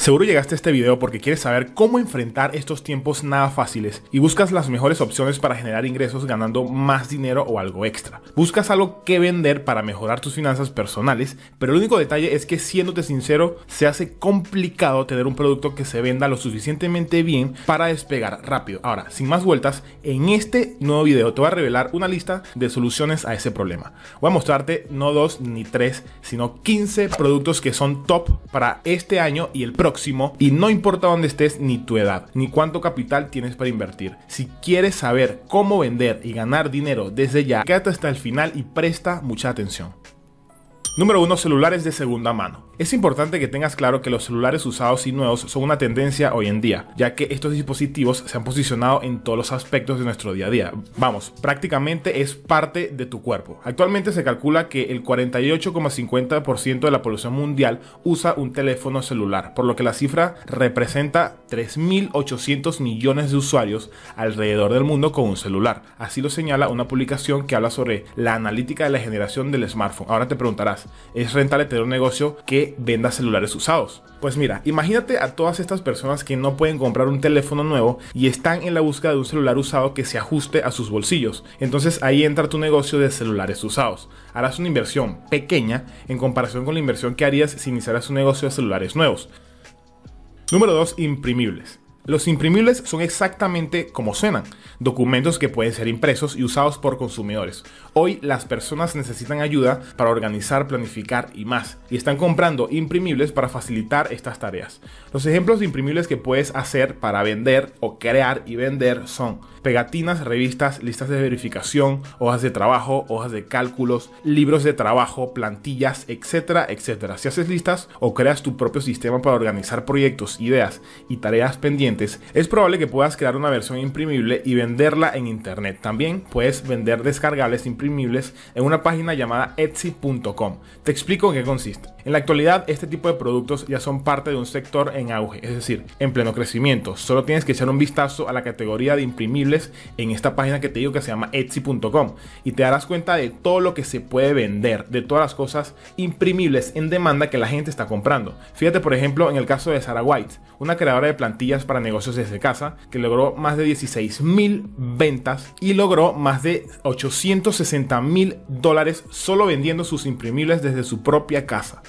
Seguro llegaste a este video porque quieres saber cómo enfrentar estos tiempos nada fáciles y buscas las mejores opciones para generar ingresos ganando más dinero o algo extra. Buscas algo que vender para mejorar tus finanzas personales, pero el único detalle es que siéndote sincero, se hace complicado tener un producto que se venda lo suficientemente bien para despegar rápido. Ahora, sin más vueltas, en este nuevo video te voy a revelar una lista de soluciones a ese problema. Voy a mostrarte no dos ni tres, sino 15 productos que son top para este año y el próximo y no importa dónde estés ni tu edad, ni cuánto capital tienes para invertir. Si quieres saber cómo vender y ganar dinero desde ya, quédate hasta el final y presta mucha atención. Número 1. Celulares de segunda mano. Es importante que tengas claro que los celulares usados y nuevos son una tendencia hoy en día, ya que estos dispositivos se han posicionado en todos los aspectos de nuestro día a día. Vamos, prácticamente es parte de tu cuerpo. Actualmente se calcula que el 48,50% de la población mundial usa un teléfono celular, por lo que la cifra representa 3.800 millones de usuarios alrededor del mundo con un celular. Así lo señala una publicación que habla sobre la analítica de la generación del smartphone. Ahora te preguntarás, es rentable tener un negocio que venda celulares usados. Pues mira, imagínate a todas estas personas que no pueden comprar un teléfono nuevo y están en la búsqueda de un celular usado que se ajuste a sus bolsillos. Entonces ahí entra tu negocio de celulares usados. Harás una inversión pequeña en comparación con la inversión que harías si iniciaras un negocio de celulares nuevos. Número 2. Imprimibles. Los imprimibles son exactamente como suenan, documentos que pueden ser impresos y usados por consumidores. Hoy las personas necesitan ayuda para organizar, planificar y más, y están comprando imprimibles para facilitar estas tareas. Los ejemplos de imprimibles que puedes hacer para vender o crear y vender son pegatinas, revistas, listas de verificación, hojas de trabajo, hojas de cálculos, libros de trabajo, plantillas, etcétera, etcétera. Si haces listas o creas tu propio sistema para organizar proyectos, ideas y tareas pendientes, es probable que puedas crear una versión imprimible y venderla en internet. También puedes vender descargables imprimibles en una página llamada etsy.com. Te explico en qué consiste. En la actualidad, este tipo de productos ya son parte de un sector en auge, es decir, en pleno crecimiento. Solo tienes que echar un vistazo a la categoría de imprimibles en esta página que te digo que se llama Etsy.com y te darás cuenta de todo lo que se puede vender, de todas las cosas imprimibles en demanda que la gente está comprando. Fíjate por ejemplo en el caso de Sarah White, una creadora de plantillas para negocios desde casa que logró más de 16 mil ventas y logró más de 860 mil dólares solo vendiendo sus imprimibles desde su propia casa.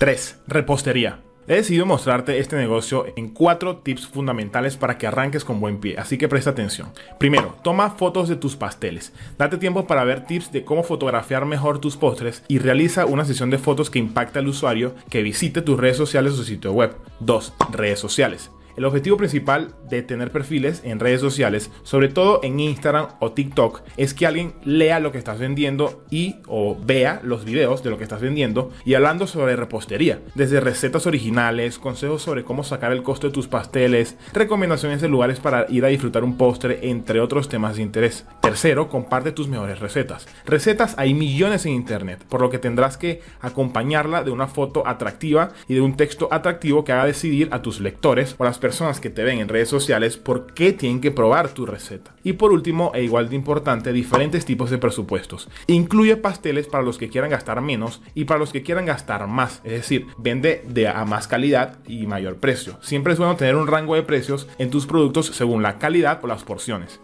3. Repostería. He decidido mostrarte este negocio en cuatro tips fundamentales para que arranques con buen pie, así que presta atención. Primero, toma fotos de tus pasteles. Date tiempo para ver tips de cómo fotografiar mejor tus postres y realiza una sesión de fotos que impacte al usuario que visite tus redes sociales o sitio web. 2. Redes sociales. El objetivo principal de tener perfiles en redes sociales, sobre todo en Instagram o TikTok, es que alguien lea lo que estás vendiendo y o vea los videos de lo que estás vendiendo y hablando sobre repostería, desde recetas originales, consejos sobre cómo sacar el costo de tus pasteles, recomendaciones de lugares para ir a disfrutar un postre, entre otros temas de interés. Tercero, comparte tus mejores recetas. Recetas hay millones en internet, por lo que tendrás que acompañarla de una foto atractiva y de un texto atractivo que haga decidir a tus lectores o las personas que te ven en redes sociales por qué tienen que probar tu receta. Y por último, e igual de importante, diferentes tipos de presupuestos. Incluye pasteles para los que quieran gastar menos y para los que quieran gastar más, es decir, vende de a más calidad y mayor precio. Siempre es bueno tener un rango de precios en tus productos según la calidad o las porciones.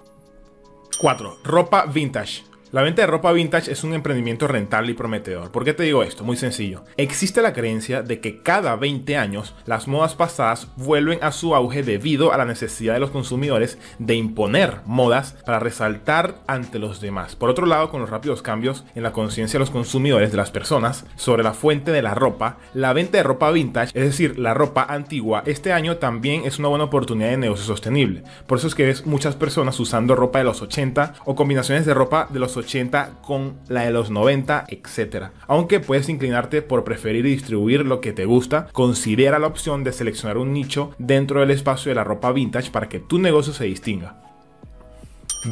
4. Ropa vintage. La venta de ropa vintage es un emprendimiento rentable y prometedor. ¿Por qué te digo esto? Muy sencillo. Existe la creencia de que cada 20 años las modas pasadas vuelven a su auge debido a la necesidad de los consumidores de imponer modas para resaltar ante los demás. Por otro lado, con los rápidos cambios en la conciencia de los consumidores de las personas sobre la fuente de la ropa, la venta de ropa vintage, es decir, la ropa antigua, este año también es una buena oportunidad de negocio sostenible. Por eso es que ves muchas personas usando ropa de los 80 o combinaciones de ropa de los 80 con la de los 90, etcétera Aunque puedes inclinarte por preferir distribuir lo que te gusta, considera la opción de seleccionar un nicho dentro del espacio de la ropa vintage para que tu negocio se distinga.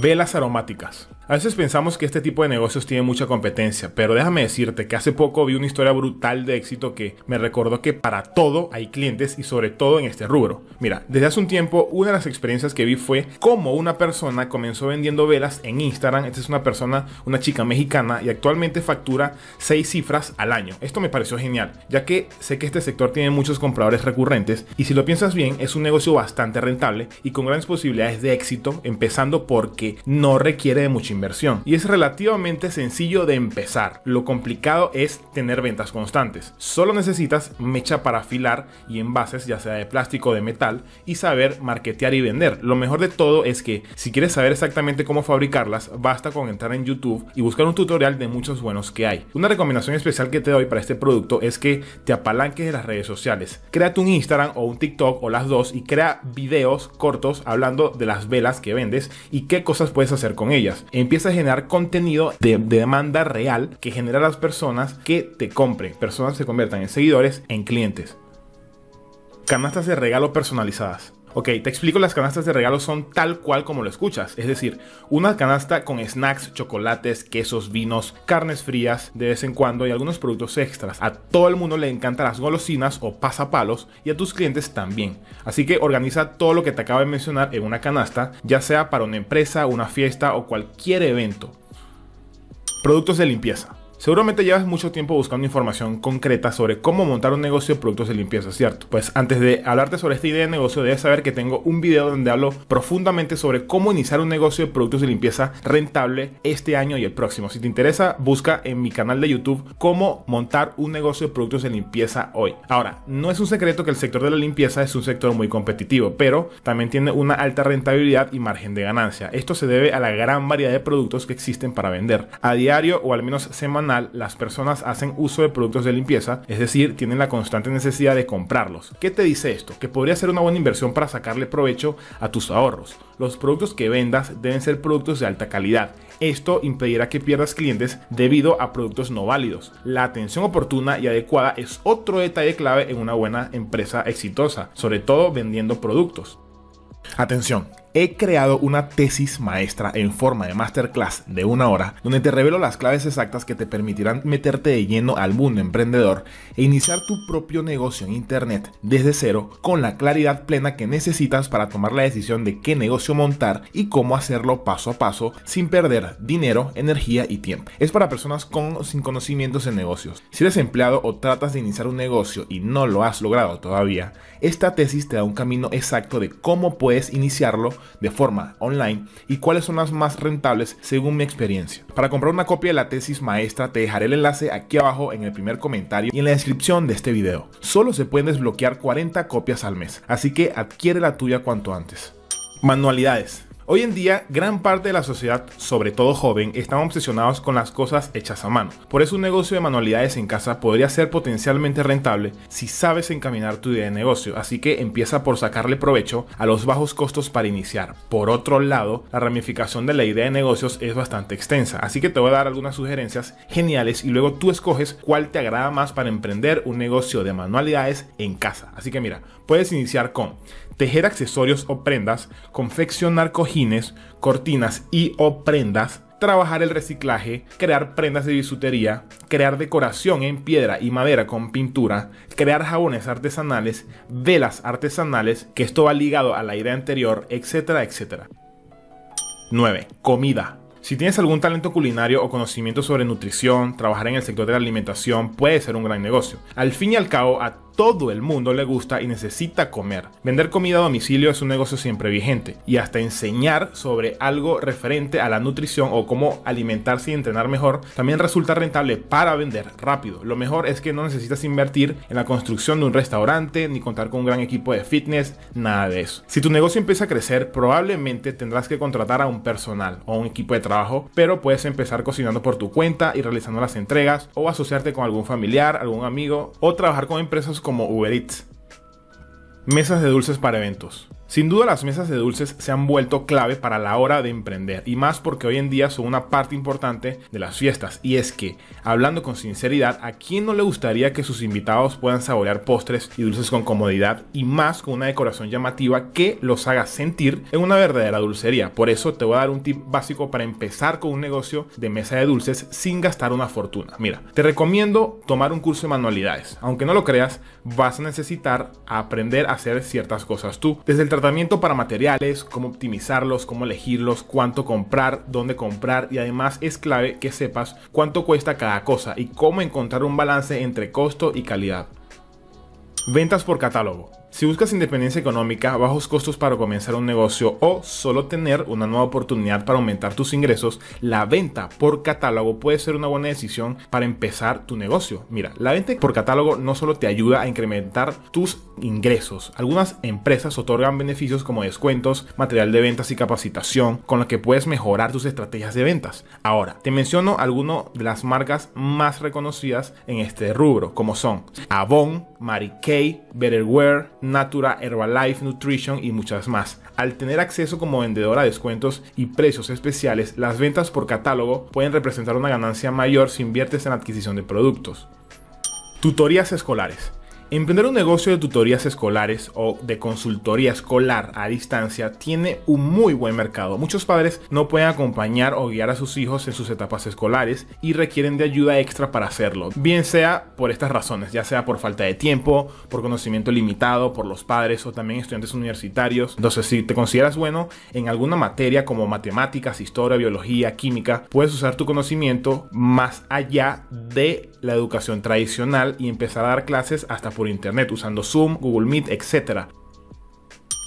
Velas aromáticas. A veces pensamos que este tipo de negocios tiene mucha competencia, pero déjame decirte que hace poco vi una historia brutal de éxito que me recordó que para todo hay clientes y sobre todo en este rubro. Mira, desde hace un tiempo una de las experiencias que vi fue cómo una persona comenzó vendiendo velas en Instagram. Esta es una persona, una chica mexicana y actualmente factura 6 cifras al año. Esto me pareció genial, ya que sé que este sector tiene muchos compradores recurrentes y si lo piensas bien es un negocio bastante rentable y con grandes posibilidades de éxito, empezando porque no requiere de mucho inversión y es relativamente sencillo de empezar. Lo complicado es tener ventas constantes. Solo necesitas mecha para afilar y envases, ya sea de plástico o de metal, y saber marketear y vender. Lo mejor de todo es que si quieres saber exactamente cómo fabricarlas, basta con entrar en YouTube y buscar un tutorial de muchos buenos que hay. Una recomendación especial que te doy para este producto es que te apalanques de las redes sociales. Créate un Instagram o un TikTok o las dos y crea videos cortos hablando de las velas que vendes y qué cosas puedes hacer con ellas empieza a generar contenido de, demanda real que genera a las personas que te compren. Personas se conviertan en seguidores, en clientes. Canastas de regalo personalizadas. Ok, te explico, las canastas de regalo son tal cual como lo escuchas, es decir, una canasta con snacks, chocolates, quesos, vinos, carnes frías de vez en cuando y algunos productos extras. A todo el mundo le encantan las golosinas o pasapalos y a tus clientes también. Así que organiza todo lo que te acabo de mencionar en una canasta, ya sea para una empresa, una fiesta o cualquier evento. Productos de limpieza. Seguramente llevas mucho tiempo buscando información concreta sobre cómo montar un negocio de productos de limpieza, ¿cierto? Pues antes de hablarte sobre esta idea de negocio, debes saber que tengo un video donde hablo profundamente sobre cómo iniciar un negocio de productos de limpieza rentable este año y el próximo. Si te interesa, busca en mi canal de YouTube cómo montar un negocio de productos de limpieza hoy. Ahora, no es un secreto que el sector de la limpieza es un sector muy competitivo, pero también tiene una alta rentabilidad y margen de ganancia. Esto se debe a la gran variedad de productos que existen para vender. A diario o al menos semanalmente, las personas hacen uso de productos de limpieza, es decir, tienen la constante necesidad de comprarlos. ¿Qué te dice esto? Que podría ser una buena inversión para sacarle provecho a tus ahorros. Los productos que vendas deben ser productos de alta calidad. Esto impedirá que pierdas clientes debido a productos no válidos. La atención oportuna y adecuada es otro detalle clave en una buena empresa exitosa, sobre todo vendiendo productos. Atención, he creado una tesis maestra en forma de masterclass de una hora, donde te revelo las claves exactas que te permitirán meterte de lleno al mundo emprendedor e iniciar tu propio negocio en Internet desde cero con la claridad plena que necesitas para tomar la decisión de qué negocio montar y cómo hacerlo paso a paso sin perder dinero, energía y tiempo. Es para personas con sin conocimientos en negocios. Si eres empleado o tratas de iniciar un negocio y no lo has logrado todavía, esta tesis te da un camino exacto de cómo puedes iniciarlo de forma online y cuáles son las más rentables según mi experiencia. Para comprar una copia de la tesis maestra te dejaré el enlace aquí abajo en el primer comentario y en la descripción de este video. Solo se pueden desbloquear 40 copias al mes, así que adquiere la tuya cuanto antes. Manualidades. Hoy en día, gran parte de la sociedad, sobre todo joven, están obsesionados con las cosas hechas a mano. Por eso un negocio de manualidades en casa podría ser potencialmente rentable si sabes encaminar tu idea de negocio, así que empieza por sacarle provecho a los bajos costos para iniciar. Por otro lado, la ramificación de la idea de negocios es bastante extensa, así que te voy a dar algunas sugerencias geniales y luego tú escoges cuál te agrada más para emprender un negocio de manualidades en casa. Así que mira, puedes iniciar con tejer accesorios o prendas, confeccionar cojines, cortinas y o prendas, trabajar el reciclaje, crear prendas de bisutería, crear decoración en piedra y madera con pintura, crear jabones artesanales, velas artesanales, que esto va ligado a la idea anterior, etcétera, etcétera. 9. Comida. Si tienes algún talento culinario o conocimiento sobre nutrición, trabajar en el sector de la alimentación puede ser un gran negocio. Al fin y al cabo, a todo el mundo le gusta y necesita comer. Vender comida a domicilio es un negocio siempre vigente y hasta enseñar sobre algo referente a la nutrición o cómo alimentarse y entrenar mejor también resulta rentable para vender rápido. Lo mejor es que no necesitas invertir en la construcción de un restaurante ni contar con un gran equipo de fitness, nada de eso. Si tu negocio empieza a crecer, probablemente tendrás que contratar a un personal o un equipo de trabajo, pero puedes empezar cocinando por tu cuenta y realizando las entregas o asociarte con algún familiar, algún amigo o trabajar con empresas como Uber Eats. Mesas de dulces para eventos. Sin duda las mesas de dulces se han vuelto clave para la hora de emprender y más porque hoy en día son una parte importante de las fiestas y es que, hablando con sinceridad, ¿a quién no le gustaría que sus invitados puedan saborear postres y dulces con comodidad y más con una decoración llamativa que los haga sentir en una verdadera dulcería? Por eso te voy a dar un tip básico para empezar con un negocio de mesa de dulces sin gastar una fortuna. Mira, te recomiendo tomar un curso de manualidades. Aunque no lo creas, vas a necesitar aprender a hacer ciertas cosas tú. Desde el tratamiento para materiales, cómo optimizarlos, cómo elegirlos, cuánto comprar, dónde comprar y además es clave que sepas cuánto cuesta cada cosa y cómo encontrar un balance entre costo y calidad. Ventas por catálogo. Si buscas independencia económica, bajos costos para comenzar un negocio o solo tener una nueva oportunidad para aumentar tus ingresos, la venta por catálogo puede ser una buena decisión para empezar tu negocio. Mira, la venta por catálogo no solo te ayuda a incrementar tus ingresos, algunas empresas otorgan beneficios como descuentos, material de ventas y capacitación con lo que puedes mejorar tus estrategias de ventas. Ahora, te menciono algunas de las marcas más reconocidas en este rubro, como son Avon, Mary Kay, Betterware, Natura, Herbalife, Nutrition y muchas más. Al tener acceso como vendedora a descuentos y precios especiales, las ventas por catálogo pueden representar una ganancia mayor si inviertes en adquisición de productos. Tutorías escolares. Emprender un negocio de tutorías escolares o de consultoría escolar a distancia tiene un muy buen mercado. Muchos padres no pueden acompañar o guiar a sus hijos en sus etapas escolares y requieren de ayuda extra para hacerlo, bien sea por estas razones, ya sea por falta de tiempo, por conocimiento limitado, por los padres o también estudiantes universitarios. Entonces, si te consideras bueno en alguna materia como matemáticas, historia, biología, química, puedes usar tu conocimiento más allá de la educación tradicional y empezar a dar clases hasta por internet usando Zoom, Google Meet, etc.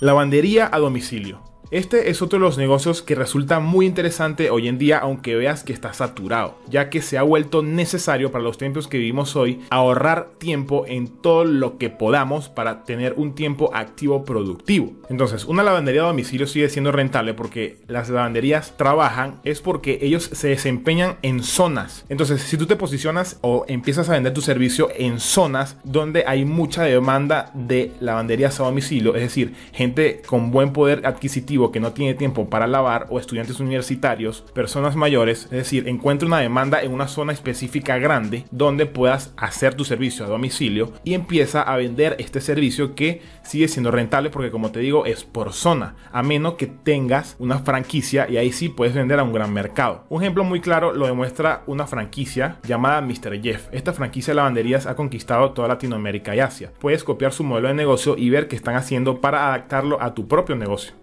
Lavandería a domicilio. Este es otro de los negocios que resulta muy interesante hoy en día aunque veas que está saturado, ya que se ha vuelto necesario para los tiempos que vivimos hoy ahorrar tiempo en todo lo que podamos para tener un tiempo activo productivo. Entonces, una lavandería a domicilio sigue siendo rentable porque las lavanderías trabajan es porque ellos se desempeñan en zonas. Entonces, si tú te posicionas o empiezas a vender tu servicio en zonas donde hay mucha demanda de lavanderías a domicilio, es decir, gente con buen poder adquisitivo, que no tiene tiempo para lavar o estudiantes universitarios, personas mayores, es decir, encuentra una demanda en una zona específica grande donde puedas hacer tu servicio a domicilio y empieza a vender este servicio que sigue siendo rentable porque como te digo es por zona, a menos que tengas una franquicia y ahí sí puedes vender a un gran mercado. Un ejemplo muy claro lo demuestra una franquicia llamada Mr. Jeff. Esta franquicia de lavanderías ha conquistado toda Latinoamérica y Asia. Puedes copiar su modelo de negocio y ver qué están haciendo para adaptarlo a tu propio negocio.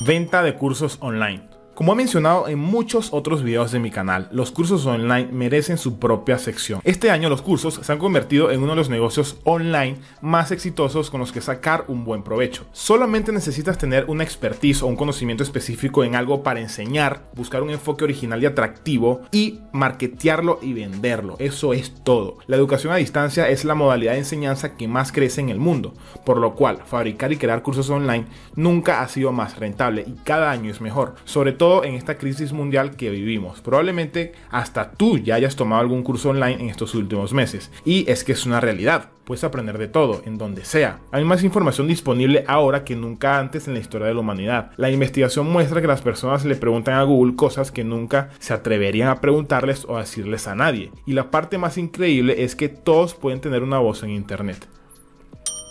Venta de cursos online. Como he mencionado en muchos otros videos de mi canal, los cursos online merecen su propia sección. Este año los cursos se han convertido en uno de los negocios online más exitosos con los que sacar un buen provecho. Solamente necesitas tener una expertise o un conocimiento específico en algo para enseñar, buscar un enfoque original y atractivo y marketearlo y venderlo. Eso es todo. La educación a distancia es la modalidad de enseñanza que más crece en el mundo, por lo cual fabricar y crear cursos online nunca ha sido más rentable y cada año es mejor, sobre todo en esta crisis mundial que vivimos. Probablemente hasta tú ya hayas tomado algún curso online en estos últimos meses. Y es que es una realidad. Puedes aprender de todo, en donde sea. Hay más información disponible ahora que nunca antes en la historia de la humanidad. La investigación muestra que las personas le preguntan a Google cosas que nunca se atreverían a preguntarles o decirles a nadie. Y la parte más increíble es que todos pueden tener una voz en Internet.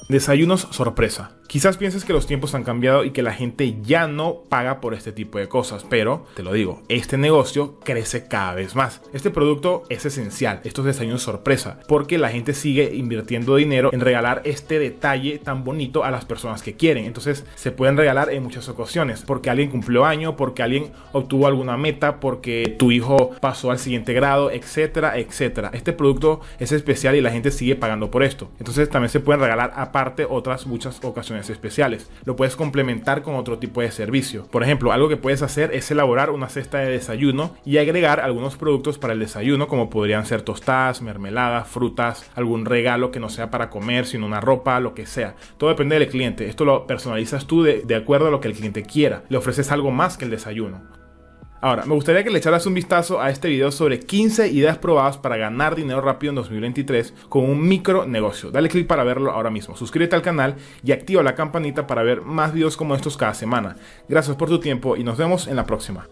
Desayunos sorpresa. Quizás pienses que los tiempos han cambiado y que la gente ya no paga por este tipo de cosas, pero te lo digo, este negocio crece cada vez más. Este producto es esencial, estos desayunos sorpresa, porque la gente sigue invirtiendo dinero en regalar este detalle tan bonito a las personas que quieren. Entonces se pueden regalar en muchas ocasiones, porque alguien cumplió año, porque alguien obtuvo alguna meta, porque tu hijo pasó al siguiente grado, etcétera, etcétera. Este producto es especial y la gente sigue pagando por esto. Entonces también se pueden regalar aparte otras muchas ocasiones especiales. Lo puedes complementar con otro tipo de servicio. Por ejemplo, algo que puedes hacer es elaborar una cesta de desayuno y agregar algunos productos para el desayuno como podrían ser tostadas, mermeladas, frutas, algún regalo que no sea para comer, sino una ropa, lo que sea. Todo depende del cliente. Esto lo personalizas tú de acuerdo a lo que el cliente quiera. Le ofreces algo más que el desayuno. Ahora, me gustaría que le echaras un vistazo a este video sobre 15 ideas probadas para ganar dinero rápido en 2023 con un micro negocio. Dale click para verlo ahora mismo. Suscríbete al canal y activa la campanita para ver más videos como estos cada semana. Gracias por tu tiempo y nos vemos en la próxima.